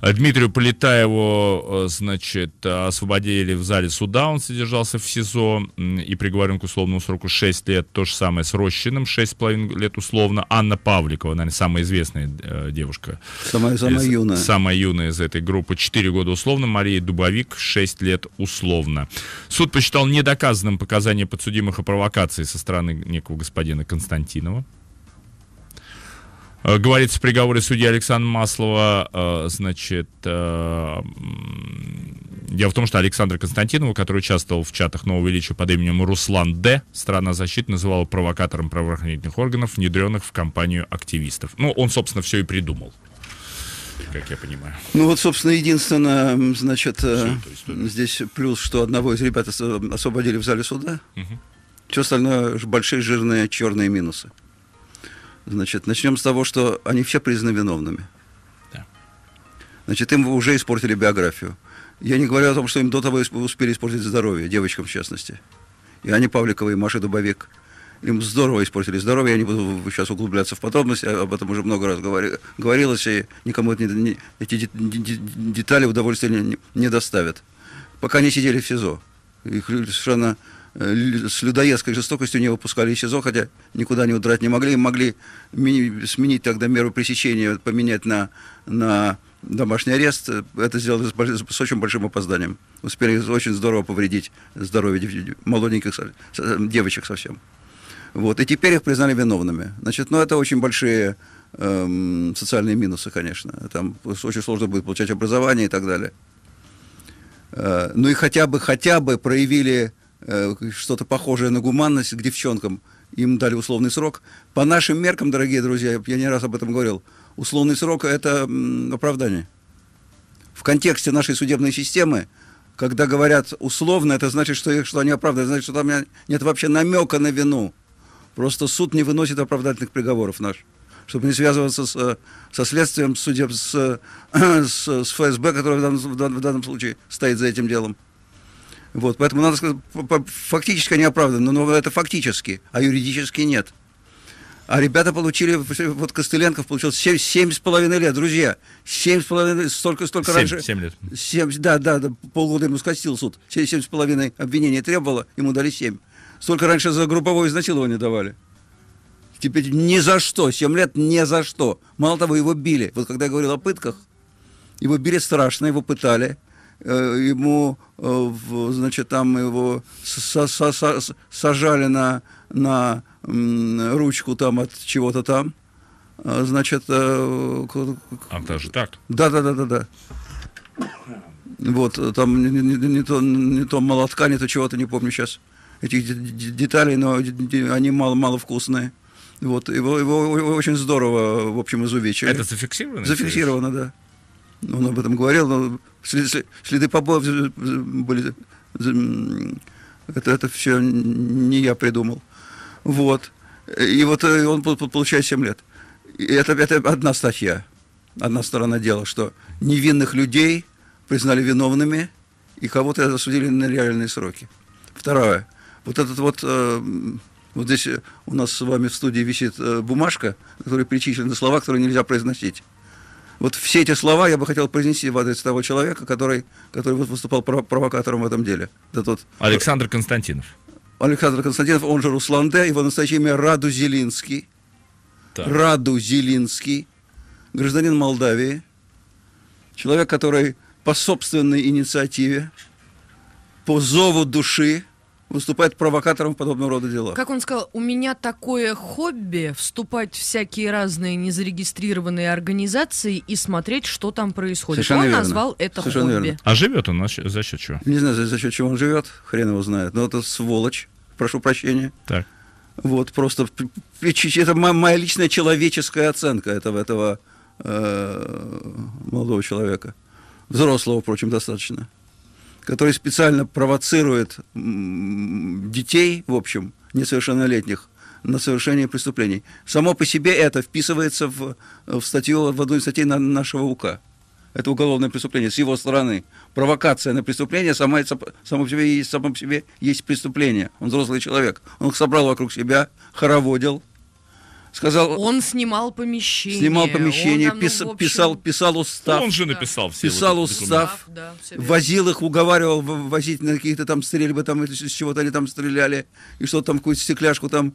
Э, Дмитрию Полетаеву, э, значит, освободили в зале суда, он содержался в СИЗО и приговорен к условному сроку 6 лет, то же самое с Рощиным, 6,5 лет условно. Анна Павликова, наверное, самая известная э, девушка. Самая, самая юная. Самая юная из этой группы, 4 года условно. Мария Дубовик, 6 лет условно. Суд посчитал недоказанным показания подсудимых о провокации со стороны некого господина Константинова. Э, говорится в приговоре судьи Александра Маслова, э, значит, э, Дело в том, что Александра Константинова, который участвовал в чатах нового величия под именем Руслан Д., страна защиты называла провокатором правоохранительных органов, внедренных в компанию активистов. Ну, он, собственно, все и придумал как я понимаю.
Ну вот, собственно, единственное, значит, здесь плюс, что одного из ребят освободили в зале суда. Угу. Все остальное большие жирные черные минусы. Значит, начнем с того, что они все признаны виновными. Да. Значит, им уже испортили биографию. Я не говорю о том, что им до того успели испортить здоровье, девочкам в частности. И они Павликова, и Маша Дубовик. Им здорово испортили здоровье, я не буду сейчас углубляться в подробности, об этом уже много раз говори, говорилось, и никому это не, не, эти детали удовольствия не, не доставят. Пока они сидели в СИЗО. Их совершенно Э, с людоедской жестокостью не выпускали из СИЗО, хотя никуда не удрать не могли. Могли сменить тогда меру пресечения, поменять на, на домашний арест. Это сделали с, с очень большим опозданием. Успели очень здорово повредить здоровье молоденьких девочек совсем. Вот. И теперь их признали виновными. Значит, ну, это очень большие эм, социальные минусы, конечно. Там очень сложно будет получать образование и так далее. Э, ну и хотя бы, хотя бы проявили Э, что-то похожее на гуманность к девчонкам. Им дали условный срок. По нашим меркам, дорогие друзья, я не раз об этом говорил, условный срок – это оправдание. В контексте нашей судебной системы, когда говорят условно, это значит, что, их, что они оправдывают, значит, что там нет вообще намека на вину. Просто суд не выносит оправдательных приговоров наш, чтобы не связываться с, э, со следствием, судеб, с, э, с, с ФСБ, который в данном, в данном случае стоит за этим делом. Вот, поэтому надо сказать, фактически они оправданы, но это фактически, а юридически нет. А ребята получили, вот Костыленков получил 7, 7 с половиной лет, друзья. 7 с половиной, столько, столько 7, раньше. 7 лет. 7, да, да, да, полгода ему скостил суд. 7, 7 с половиной обвинения требовало, ему дали 7. Столько раньше за групповое изнасилование давали. Теперь ни за что, 7 лет ни за что. Мало того, его били. Вот когда я говорил о пытках, его били страшно, его пытали. Э, ему, э, значит, там его сажали на, на ручку там от чего-то там, э, значит... А даже так? Да, да, да, да, да. Вот, там не, не, не, то, не то молотка, не то чего-то, не помню сейчас этих деталей, но они мало-мало вкусные. Вот, его, его очень здорово, в общем, изувечили. Это зафиксировано? Зафиксировано, да он об этом говорил, но следы, следы побоев были... Это, это все не я придумал. Вот. И вот э, он получает 7 лет. И это, это одна статья, одна сторона дела, что невинных людей признали виновными, и кого-то осудили на реальные сроки. Второе. Вот этот вот... Э, вот здесь у нас с вами в студии висит э, бумажка, на которой перечислены слова, которые нельзя произносить. Вот все эти слова я бы хотел произнести в адрес того человека, который, который выступал провокатором в этом деле. Это тот,
Александр Константинов.
Александр Константинов, он же Руслан Русланде, его настоящее имя Раду Зелинский. Так. Раду Зелинский, гражданин Молдавии, человек, который по собственной инициативе, по зову души, выступает провокатором в подобного рода дела. Как
он сказал, у меня такое хобби вступать в всякие разные незарегистрированные организации и смотреть, что там происходит. Совершенно он верно. назвал это Совершенно хобби. Верно.
А живет он за счет чего? Не
знаю, за, за счет чего он живет, хрен его знает. Но это сволочь, прошу прощения. Так. Вот просто это моя личная человеческая оценка этого, этого э, молодого человека. Взрослого, впрочем, достаточно который специально провоцирует детей, в общем, несовершеннолетних, на совершение преступлений. Само по себе это вписывается в, в статью, в одну из статей нашего УК. Это уголовное преступление с его стороны. Провокация на преступление сама, сама по себе есть, по себе есть преступление. Он взрослый человек. Он их собрал вокруг себя, хороводил, сказал... Он
снимал помещение. Снимал помещение, он, ну, пис, общем... писал, писал
устав. Он же написал все. Писал вот устав, да, да, возил их, уговаривал возить на какие-то там стрельбы, там из чего-то они там стреляли, и что-то там, какую-то стекляшку там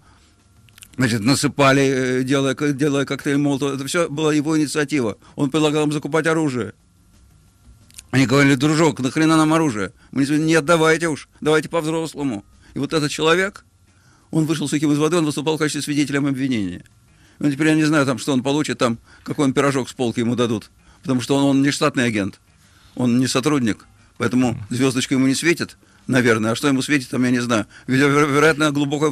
значит, насыпали, э, делая, делая коктейль Молотова. Это все была его инициатива. Он предлагал им закупать оружие. Они говорили, дружок, нахрена нам оружие? Мы не отдавайте уж, давайте по-взрослому. И вот этот человек, он вышел сухим из воды, он выступал в качестве свидетелем обвинения. Ну, теперь я не знаю, там, что он получит, там, какой он пирожок с полки ему дадут. Потому что он, он не штатный агент, он не сотрудник, поэтому звездочка ему не светит – наверное. А что ему светит, там, я не знаю. Вероятно, глубокое,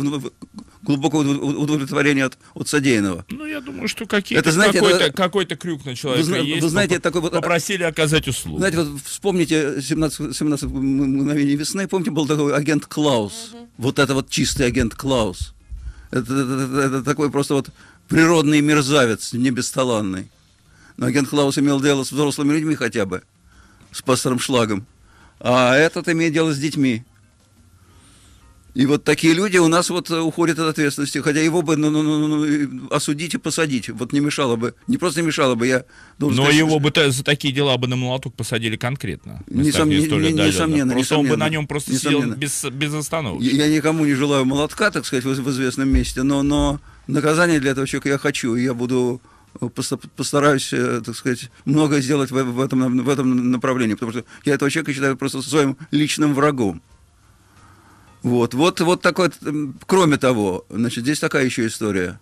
глубокое удовлетворение от, от содеянного. Ну,
я думаю, что какие-то, какой-то, это, какой крюк на человека вы, есть. Вы знаете, это такой, а, попросили оказать услугу. Знаете, вот
вспомните 17, 17 мгновений весны, помните, был такой агент Клаус. Угу. Вот это вот чистый агент Клаус. Это, это, это, это такой просто вот природный мерзавец, не небесталанный. Но агент Клаус имел дело с взрослыми людьми хотя бы, с пастором Шлагом а этот имеет дело с детьми. И вот такие люди у нас вот э, уходят от ответственности, хотя его бы ну ну, ну, ну, ну, осудить и посадить, вот не мешало бы, не просто не мешало бы, я
должен Но сказать, его что... бы за такие дела бы на молоток посадили конкретно. Несом... Не, не, не, да, несомненно. Просто несомненно. он бы на нем просто несомненно. сидел без, без остановки. Я,
я никому не желаю молотка, так сказать, в, в известном месте, но, но наказание для этого человека я хочу, и я буду постараюсь, э, так сказать, много сделать в, в, этом, в этом направлении, потому что я этого человека считаю просто своим личным врагом. Вот, вот, вот такой, кроме того, значит, здесь такая еще история.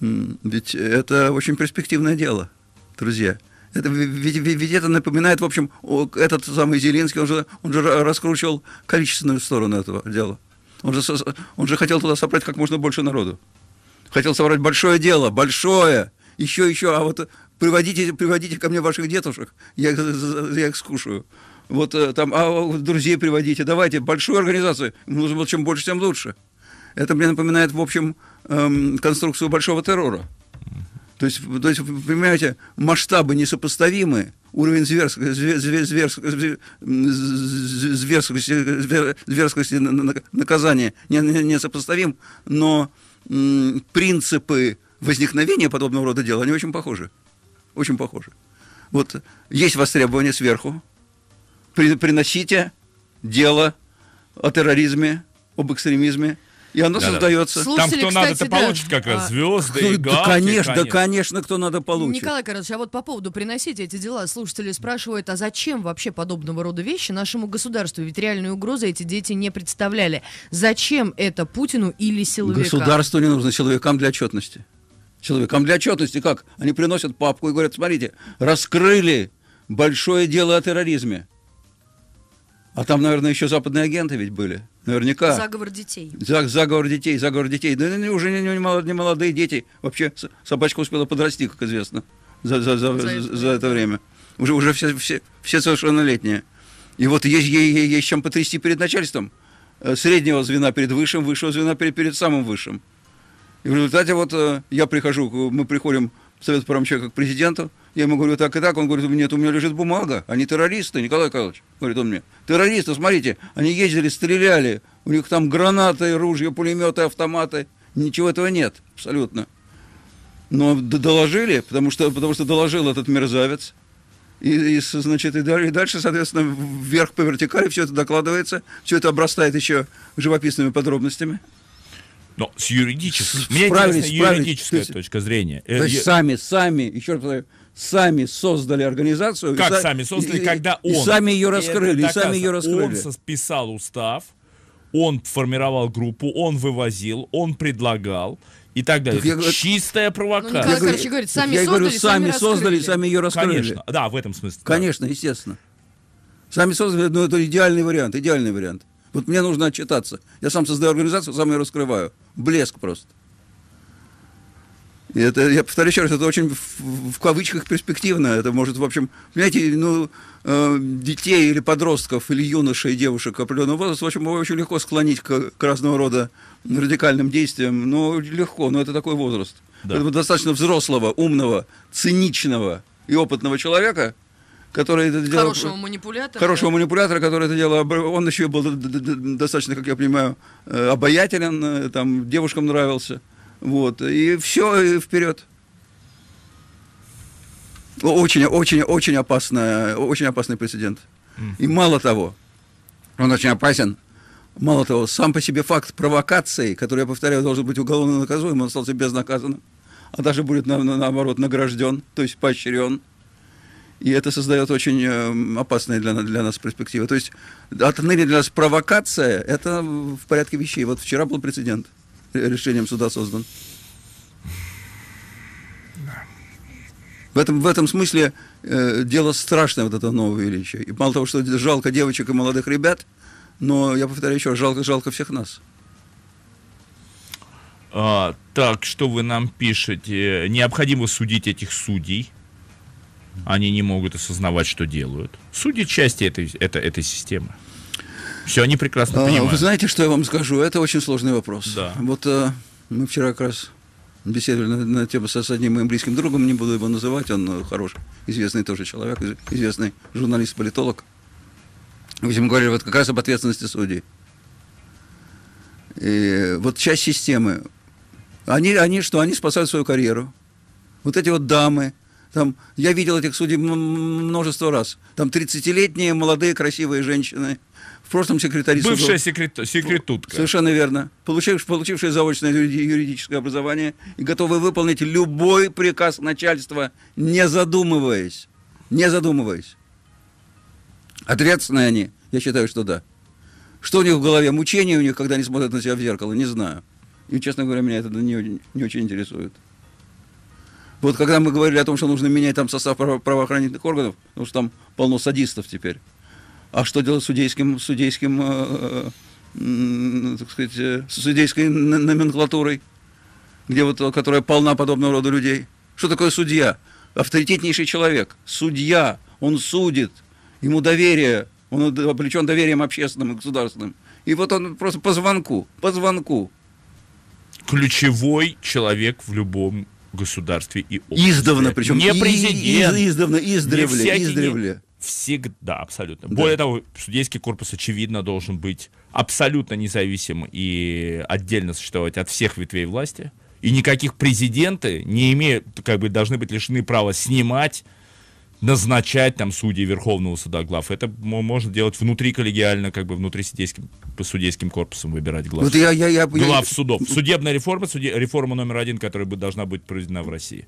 Ведь это очень перспективное дело, друзья. Это, ведь, ведь, ведь это напоминает, в общем, этот самый Зеленский, он же, он же раскручивал количественную сторону этого дела. Он же, он же хотел туда собрать как можно больше народу. Хотел собрать большое дело, большое, еще, еще, а вот приводите, приводите ко мне ваших детушек, я, я их скушаю. Вот э, там, а друзей приводите, давайте, большую организацию, нужно было чем больше, тем лучше. Это мне напоминает, в общем, эм, конструкцию большого террора. То есть, то есть, понимаете, масштабы несопоставимы, уровень зверскости, зверскости, зверскости, зверскости наказания несопоставим, но принципы возникновение подобного рода дел, они очень похожи. Очень похожи. Вот есть востребование сверху. При, приносите дело о терроризме, об экстремизме, и оно да, создается. Слушали, Там кто кстати, надо, то да. получит как раз а. звезды кто, и ну, галки, Да, конечно, конечно, да, конечно, кто надо получит. Николай
Карлович, а вот по поводу приносить эти дела, слушатели спрашивают, а зачем вообще подобного рода вещи нашему государству? Ведь реальные угрозы эти дети не представляли. Зачем это Путину или силовикам? Государству
не нужно, силовикам для отчетности человеком. Для отчетности как? Они приносят папку и говорят, смотрите, раскрыли большое дело о терроризме. А там, наверное, еще западные агенты ведь были. Наверняка. Заговор детей. За, заговор детей, заговор детей. Да уже не, не, не молодые дети. Вообще собачка успела подрасти, как известно, за, за, за, за, за это время. Уже, уже все, все, все совершеннолетние. И вот есть, есть, есть чем потрясти перед начальством. Э, среднего звена перед высшим, высшего звена перед, перед самым высшим. И в результате вот э, я прихожу, мы приходим в Совет Промчека к президенту, я ему говорю так и так, он говорит, нет, у меня лежит бумага, они террористы, Николай Николаевич, говорит он мне, террористы, смотрите, они ездили, стреляли, у них там гранаты, ружья, пулеметы, автоматы, ничего этого нет, абсолютно. Но доложили, потому что, потому что доложил этот мерзавец, и, и, значит, и дальше, соответственно, вверх по вертикали все это докладывается, все это обрастает еще живописными подробностями.
Но ну, с юридической, с, мне справились, юридическая есть, точка зрения. То есть э,
сами, сами, еще раз повторяю, сами создали организацию. Как и, сами создали, и, когда он... И сами ее раскрыли, и, и сами ее раскрыли. Он
писал устав, он формировал группу, он вывозил, он предлагал и так далее. Так я, Чистая ну, провокация. Ну, Николай Короче говорит, сами я говорю, сами, сами создали, сами ее
раскрыли. Конечно,
а, да, в этом смысле.
Конечно, да. естественно. Сами создали, но ну, это идеальный вариант, идеальный вариант. Вот мне нужно отчитаться. Я сам создаю организацию, сам ее раскрываю. Блеск просто. И это, я повторю еще раз, это очень в, в кавычках перспективно. Это может, в общем, понимаете, ну, э, детей или подростков, или юношей, девушек определенного возраста, в общем, его очень легко склонить к, к разного рода радикальным действиям. Но легко, но это такой возраст. Да. Поэтому достаточно взрослого, умного, циничного и опытного человека – который это делал... Хорошего
манипулятора. Хорошего да?
манипулятора, который это делал. Он еще был достаточно, как я понимаю, э, обаятелен, э, там, девушкам нравился. Вот, и все, и вперед. Очень, очень, очень, опасный, очень опасный прецедент. И мало того, он очень опасен, мало того, сам по себе факт провокации, который, я повторяю, должен быть уголовно наказуем, он остался безнаказанным, а даже будет, на, на, наоборот, награжден, то есть поощрен. И это создает очень э, опасные для, для нас перспективы. То есть отныне для нас провокация – это в порядке вещей. Вот вчера был прецедент, решением суда создан. В этом, в этом смысле э, дело страшное, вот это новое величие. И мало того, что жалко девочек и молодых ребят, но, я повторяю еще, жалко, жалко всех нас.
А, так, что вы нам пишете? Необходимо судить этих судей. Они не могут осознавать, что делают. Судьи части этой, это, этой системы. Все они прекрасно а, понимают. Вы
знаете, что я вам скажу? Это очень сложный вопрос. Да. Вот а, мы вчера как раз беседовали на, на тему с, с одним моим близким другом, не буду его называть, он э, хороший, известный тоже человек, известный журналист-политолог. Мы с ним говорили вот как раз об ответственности судей. И вот часть системы. Они, они что? Они спасают свою карьеру. Вот эти вот дамы, там, я видел этих судей множество раз. Там 30-летние молодые красивые женщины. В прошлом секретаре Бывшая секрет... секретутка. Совершенно верно. Получившие, получившие заочное юридическое образование и готовы выполнить любой приказ начальства, не задумываясь. Не задумываясь. Ответственные они? Я считаю, что да. Что у них в голове? Мучение у них, когда они смотрят на себя в зеркало? Не знаю. И, честно говоря, меня это не, не очень интересует. Вот когда мы говорили о том, что нужно менять там состав правоохранительных органов, потому что там полно садистов теперь. А что делать с судейским, судейским э, э, так сказать, э, с судейской номенклатурой, где вот, которая полна подобного рода людей? Что такое судья? Авторитетнейший человек. Судья. Он судит. Ему доверие. Он облечен доверием общественным
и государственным. И вот он просто по звонку, по звонку. Ключевой человек в любом государстве и обществе. Издавна, причем. Не президент. Из, издавна, издревле, не издревле. Всегда, абсолютно. Да. Более того, судейский корпус, очевидно, должен быть абсолютно независим и отдельно существовать от всех ветвей власти. И никаких президенты не имеют, как бы, должны быть лишены права снимать назначать там судей Верховного суда глав. Это можно делать внутри коллегиально, как бы внутри судейским, по судейским корпусам выбирать глав. Вот ну, я, я, я, глав я... судов. Судебная реформа, суде, реформа номер один, которая должна быть проведена в России.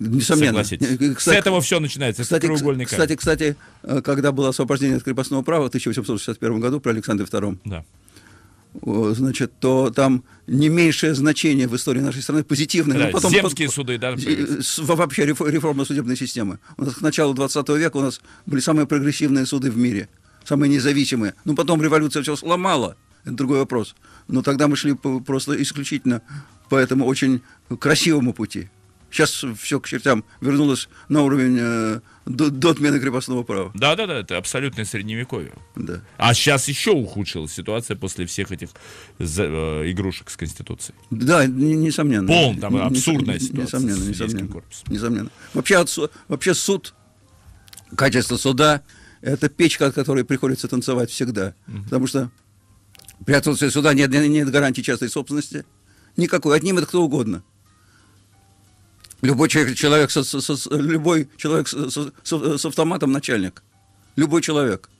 Несомненно. Э, э, кстати, С этого все начинается. Кстати, кстати, кстати,
э, кстати, когда было освобождение от крепостного права в 1861 году при Александре II, да значит, то там не меньшее значение в истории нашей страны позитивное. Да, потом, земские под, суды, да? Вообще реформа судебной системы. У нас к началу 20 века у нас были самые прогрессивные суды в мире, самые независимые. Ну, потом революция все сломала, это другой вопрос. Но тогда мы шли просто исключительно по этому очень красивому пути. Сейчас все к чертям вернулось на уровень э,
до, до отмены крепостного права. Да, да, да, это абсолютное средневековье. Да. А сейчас еще ухудшилась ситуация после всех этих за, э, игрушек с Конституцией.
Да, не, несомненно. Полная там абсурдная не, ситуация. Несомненно, несомненно. Корпусом. Несомненно. Вообще, от, вообще суд, качество суда это печка, от которой приходится танцевать всегда. Угу. Потому что при отсутствии суда нет, нет гарантии частной собственности. Никакой. Отнимет кто угодно. Любой человек, человек со, со, со, любой человек со, со, с автоматом начальник. Любой человек.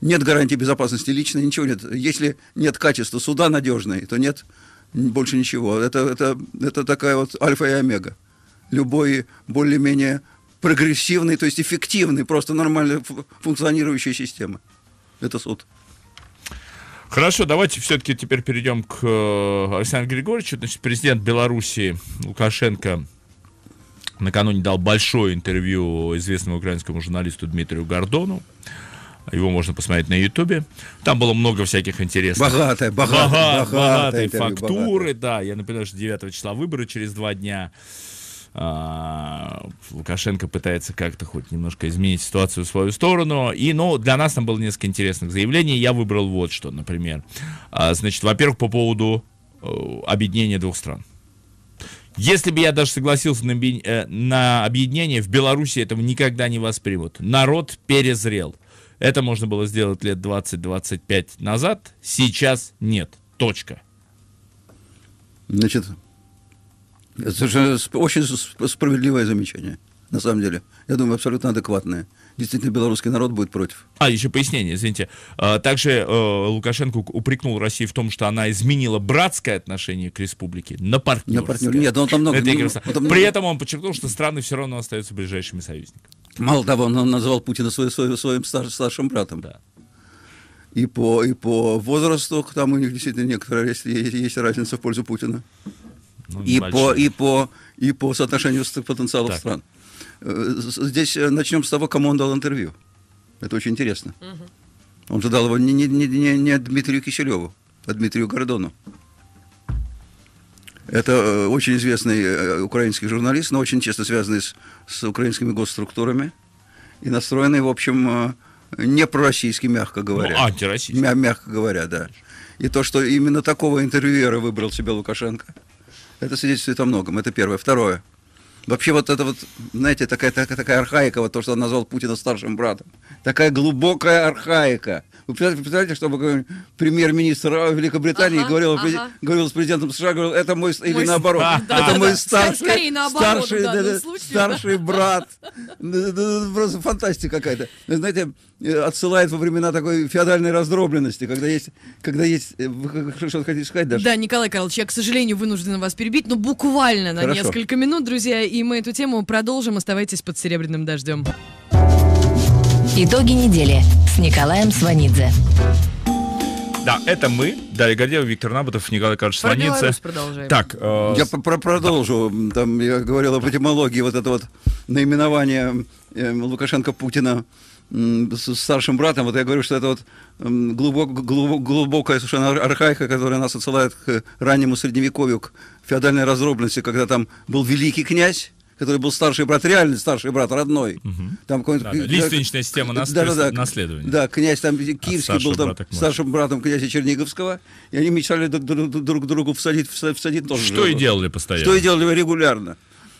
Нет гарантии безопасности лично, ничего нет. Если нет качества суда надежной, то нет больше ничего. Это, это, это такая вот альфа и омега. Любой более-менее прогрессивный, то есть эффективный, просто нормально функционирующая система. Это суд.
Хорошо, давайте все-таки теперь перейдем к э, Александру Григорьевичу. Значит, президент Белоруссии Лукашенко накануне дал большое интервью известному украинскому журналисту Дмитрию Гордону. Его можно посмотреть на Ютубе. Там было много всяких интересных. Богатая, богатая, богатая, богатая фактуры, богатая. да. Я напоминаю, что 9 числа выборы через два дня. А, Лукашенко пытается как-то хоть немножко изменить ситуацию в свою сторону. И, ну, для нас там было несколько интересных заявлений. Я выбрал вот что, например. А, значит, во-первых, по поводу э, объединения двух стран. Если бы я даже согласился на, э, на объединение, в Беларуси этого никогда не воспримут. Народ перезрел. Это можно было сделать лет 20-25 назад, сейчас нет. Точка. Значит, это
же очень справедливое замечание, на самом деле. Я думаю, абсолютно адекватное действительно белорусский народ будет
против. А, еще пояснение, извините. А, также э, Лукашенко упрекнул Россию в том, что она изменила братское отношение к республике на партнерское. На партнер. Нет, ну, он там много... Это он, он там много... При этом он подчеркнул, что страны все равно остаются ближайшими союзниками.
Мало того, он назвал Путина своим, своим, своим старшим братом. Да и по, и по возрасту, там у них действительно некоторая есть, есть, есть разница в пользу Путина. Ну, и, по, и, по, и по соотношению потенциалов так. стран. Э, здесь э, начнем с того, кому он дал интервью. Это очень интересно. Угу. Он задал его не, не, не, не Дмитрию Киселеву, а Дмитрию Гордону. Это э, очень известный украинский журналист, но очень честно связанный с, с украинскими госструктурами и настроенный, в общем, не пророссийский, мягко ну, говоря. Ну,
антироссийский. Мя-
мягко говоря, да. И то, что именно такого интервьюера выбрал себе Лукашенко, это свидетельствует о многом. Это первое. Второе – Вообще вот это вот, знаете, такая, такая, такая архаика, вот то, что он назвал Путина старшим братом. Такая глубокая архаика. Вы представляете, чтобы премьер-министр Великобритании ага, говорил, ага. говорил с президентом США, говорил, это мой, мой или наоборот, да, это да, мой да. старший, наоборот, ну, старший, да, да, старший брат. Просто фантастика какая-то. Знаете, э, отсылает во времена такой феодальной раздробленности, когда есть, когда есть, э, вы что хотите сказать даже?
Да, Николай Карлович, я, к сожалению, вынужден вас перебить, но буквально на Хорошо. несколько минут, друзья, и мы эту тему продолжим. Оставайтесь под серебряным дождем. Итоги недели с Николаем Сванидзе.
Да, это мы, Дарья Гордеева, Виктор Набутов, Николай Карпович Страница. Так, э, я
про продолжу. Да. Там я говорил об этимологии вот это вот наименование эм, Лукашенко Путина с старшим братом, вот я говорю, что это вот глубок, глубок, глубокая совершенно архаика, которая нас отсылает к раннему средневековью, к феодальной раздробленности, когда там был великий князь, который был старший брат, реальный старший брат, родной. Угу. Там да, да. Лиственничная система нас... да, да, да, наследования. Да, князь там Киевский был там старшим братом князя Черниговского, и они мечтали друг, друг, друг другу всадить, всадить тоже. Что и делали постоянно. Что и делали регулярно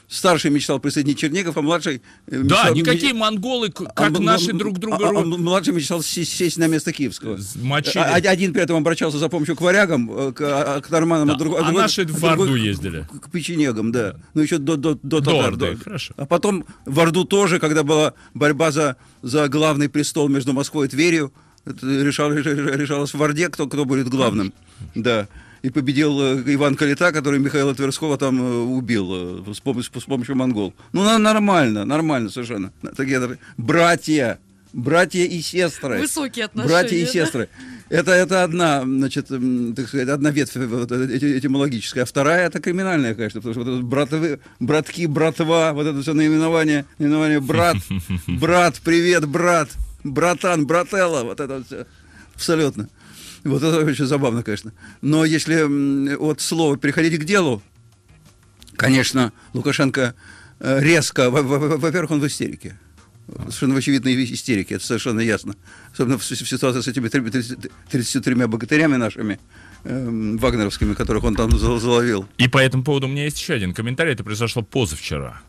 старший мечтал присоединить Чернигов, а младший... Э, да, мечтал, никакие
монголы, а как а, наши друг друга... А, а,
младший мечтал сесть, сесть на место Киевского. Мочили. А, а, один при этом обращался за помощью к варягам, э, к, к норманам, да. а, другой, а другой, наши в Орду ездили. К, к печенегам, да. Ну, еще до, до, до, до татар. До, хорошо. А потом в Орду тоже, когда была борьба за, за главный престол между Москвой и Тверью, решал решалось в Орде, кто, кто будет главным. Да и победил э, Иван Калита, который Михаила Тверского там э, убил э, с помощью, с помощью монгол. Ну, нормально, нормально совершенно. Такие братья, братья и сестры. Высокие отношения. Братья и да? сестры. Это, это одна, значит, так сказать, одна ветвь вот, этимологическая. А вторая это криминальная, конечно, потому что вот это братки, братва, вот это все наименование, наименование брат, брат, привет, брат, братан, брателла, вот это все. Абсолютно. Вот это очень забавно, конечно. Но если от слова переходить к делу, конечно, Лукашенко э, резко, во-первых, он в истерике. Совершенно в очевидной истерике, это совершенно ясно. Особенно в ситуации с этими 33
богатырями нашими, эм, вагнеровскими, которых он там заловил. И по этому поводу у меня есть еще один комментарий. Это произошло позавчера,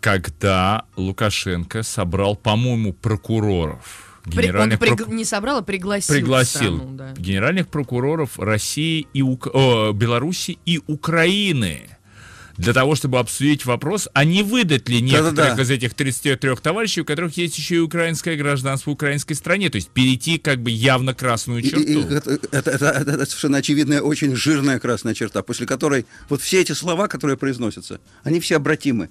когда Лукашенко собрал, по-моему, прокуроров генеральных он приг... прок...
не собрал, а пригласил. Пригласил страну, да.
генеральных прокуроров России и Ук... о, Беларуси и Украины для того, чтобы обсудить вопрос, а не выдать ли некоторых да -да -да. из этих 33 товарищей, у которых есть еще и украинское гражданство в украинской стране, то есть перейти как бы явно красную черту. И, и,
это, это, это, это совершенно очевидная, очень жирная красная черта, после которой вот все эти слова, которые произносятся, они все обратимы.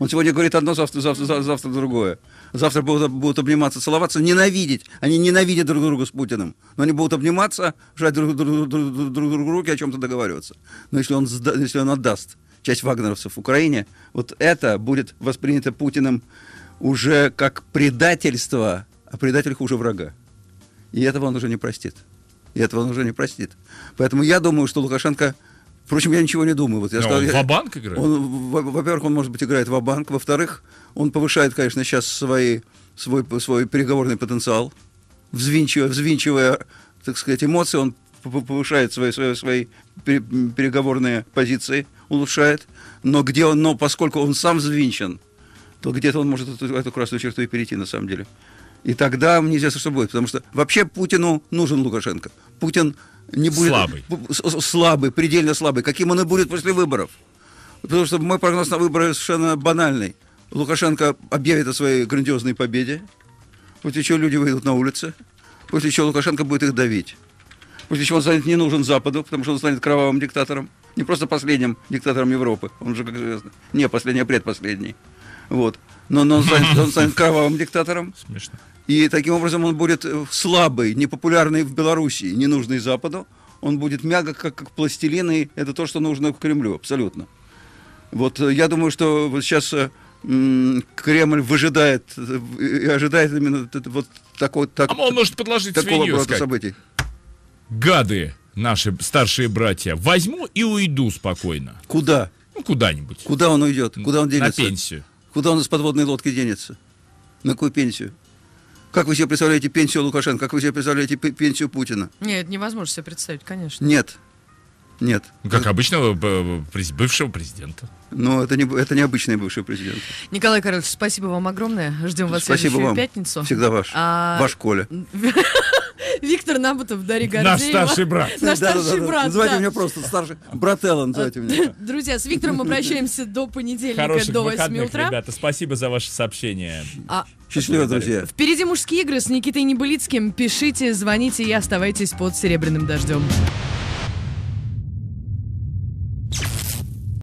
Он сегодня говорит одно, завтра, завтра, завтра, завтра другое завтра будут, будут обниматься, целоваться, ненавидеть. Они ненавидят друг друга с Путиным. Но они будут обниматься, жать друг другу друг, друг, друг, руки, о чем-то договариваться. Но если он, если он отдаст часть вагнеровцев в Украине, вот это будет воспринято Путиным уже как предательство, а предатель хуже врага. И этого он уже не простит. И этого он уже не простит. Поэтому я думаю, что Лукашенко Впрочем, я ничего не думаю. Вот я сказал, он я, банк играет? во-первых, он, может быть, играет ва-банк. Во-вторых, он повышает, конечно, сейчас свои, свой, свой переговорный потенциал, взвинчивая, взвинчивая, так сказать, эмоции, он повышает свои, свои, свои переговорные позиции, улучшает. Но, где он, но поскольку он сам взвинчен, то где-то он может эту, эту красную черту и перейти на самом деле. И тогда неизвестно, что будет. Потому что вообще Путину нужен Лукашенко. Путин не будет... Слабый. Слабый, предельно слабый. Каким он и будет после выборов. Потому что мой прогноз на выборы совершенно банальный. Лукашенко объявит о своей грандиозной победе, после чего люди выйдут на улицы, после чего Лукашенко будет их давить, после чего он станет не нужен Западу, потому что он станет кровавым диктатором, не просто последним диктатором Европы, он же, как известно, не последний, а предпоследний. Вот. Но, но он, станет, он станет кровавым диктатором. Смешно. И таким образом он будет э, слабый, непопулярный в Белоруссии, ненужный Западу. Он будет мягок, как, как пластилин, и это то, что нужно Кремлю, абсолютно. Вот э, я думаю, что вот сейчас э, Кремль выжидает, э, и ожидает именно вот такой, так, а он может подложить такого свинью, сказать. событий.
Гады наши старшие братья. Возьму и уйду спокойно. Куда? Ну, куда-нибудь. Куда он уйдет? Куда он денется? На пенсию. Куда он из подводной лодки денется?
На какую пенсию? Как вы себе представляете пенсию Лукашенко? Как вы себе представляете пенсию Путина?
Нет, невозможно себе представить, конечно.
Нет. Нет. как обычного э, бывшего президента. Но ну, это не, это не обычный бывший президент.
Николай Карлович, спасибо вам огромное. Ждем вас спасибо в вам. пятницу. Всегда ваш. А... Ваш Коля. Виктор Набутов, Дарья Гордеева. Наш старший брат.
Наш да, старший да, да, брат, Называйте
меня просто старший. Брателло называйте меня.
Друзья, с Виктором мы прощаемся до понедельника, Хороших до 8 выходных, утра.
ребята. Спасибо за ваше сообщение. А... Счастливо, друзья.
Впереди мужские игры с Никитой Небылицким. Пишите, звоните и оставайтесь под «Серебряным дождем».